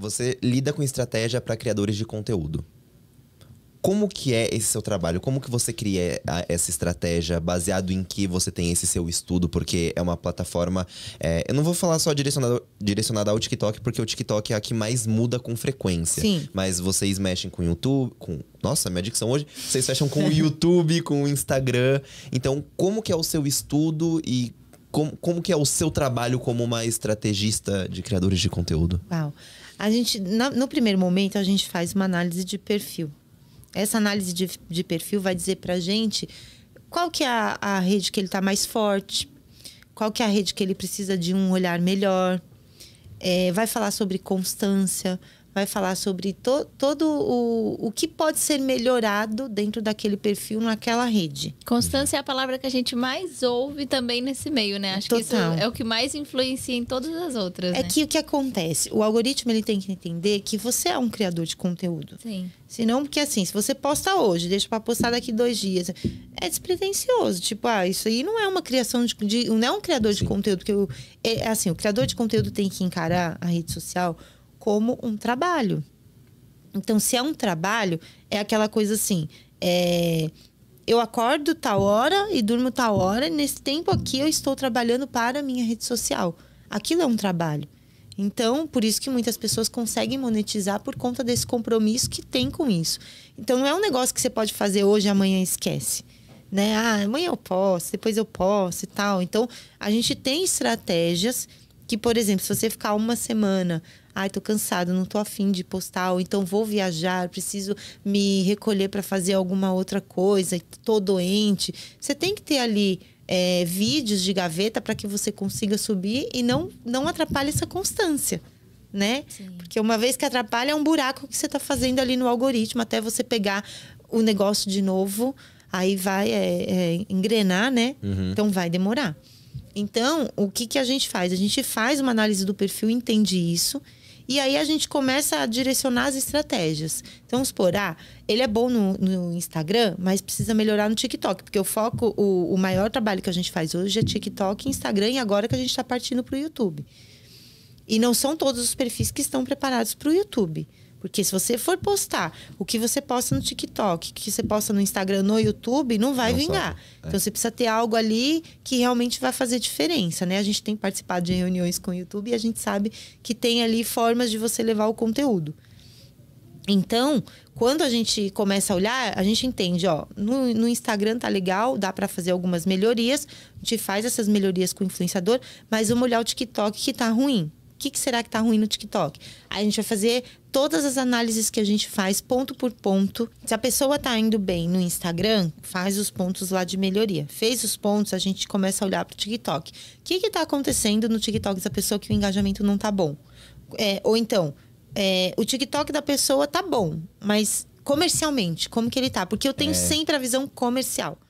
Você lida com estratégia para criadores de conteúdo. Como que é esse seu trabalho? Como que você cria essa estratégia baseado em que você tem esse seu estudo? Porque é uma plataforma. É, eu não vou falar só direcionada, direcionado ao TikTok, porque o TikTok é a que mais muda com frequência. Sim. Mas vocês mexem com o YouTube, com, nossa, minha dicção hoje. Vocês fecham com o YouTube, com o Instagram. Então, como que é o seu estudo e como, como que é o seu trabalho como uma estrategista de criadores de conteúdo? Uau. A gente, na, no primeiro momento, a gente faz uma análise de perfil. Essa análise de, de perfil vai dizer pra gente qual que é a, a rede que ele está mais forte, qual que é a rede que ele precisa de um olhar melhor. É, vai falar sobre constância, vai falar sobre to, todo o, o que pode ser melhorado dentro daquele perfil naquela rede. Constância é a palavra que a gente mais ouve também nesse meio, né? Acho Total. que isso é o que mais influencia em todas as outras. É né? que o que acontece? O algoritmo ele tem que entender que você é um criador de conteúdo. Sim. Senão, porque assim, se você posta hoje, deixa para postar daqui dois dias, é despretensioso. Tipo, ah, isso aí não é uma criação de. de não é um criador Sim. de conteúdo que eu. É, é, assim, o criador de conteúdo tem que encarar a rede social como um trabalho. Então, se é um trabalho, é aquela coisa assim: é, eu acordo tal hora e durmo tal hora, e nesse tempo aqui eu estou trabalhando para a minha rede social. Aquilo é um trabalho. Então, por isso que muitas pessoas conseguem monetizar por conta desse compromisso que tem com isso. Então, não é um negócio que você pode fazer hoje, e amanhã esquece. Né? Ah, amanhã eu posso, depois eu posso e tal. Então, a gente tem estratégias que, por exemplo, se você ficar uma semana, ai, tô cansado, não tô afim de postar, ou então vou viajar, preciso me recolher para fazer alguma outra coisa, tô doente. Você tem que ter ali é, vídeos de gaveta para que você consiga subir e não, não atrapalhe essa constância. Né? Porque uma vez que atrapalha, é um buraco que você está fazendo ali no algoritmo até você pegar o negócio de novo. Aí vai é, é, engrenar, né? Uhum. Então vai demorar. Então, o que, que a gente faz? A gente faz uma análise do perfil, entende isso, e aí a gente começa a direcionar as estratégias. Então, supor, ah, ele é bom no, no Instagram, mas precisa melhorar no TikTok, porque o foco, o, o, maior trabalho que a gente faz hoje é TikTok, Instagram, e agora que a gente está partindo para o YouTube. E não são todos os perfis que estão preparados para o YouTube. Porque se você for postar o que você posta no TikTok, o que você posta no Instagram, no YouTube, não vai não vingar. É. Então você precisa ter algo ali que realmente vai fazer diferença, né? A gente tem participado de reuniões com o YouTube e a gente sabe que tem ali formas de você levar o conteúdo. Então, quando a gente começa a olhar, a gente entende, ó, no, no Instagram tá legal, dá para fazer algumas melhorias, a gente faz essas melhorias com o influenciador, mas vamos olhar o TikTok que tá ruim que, que será que está ruim no TikTok? Aí a gente vai fazer todas as análises que a gente faz, ponto por ponto. Se a pessoa está indo bem no Instagram, faz os pontos lá de melhoria. Fez os pontos, a gente começa a olhar para o TikTok. O que está acontecendo no TikTok da pessoa que o engajamento não está bom? É, ou então, é, o TikTok da pessoa tá bom, mas comercialmente, como que ele tá? Porque eu tenho é. sempre a visão comercial.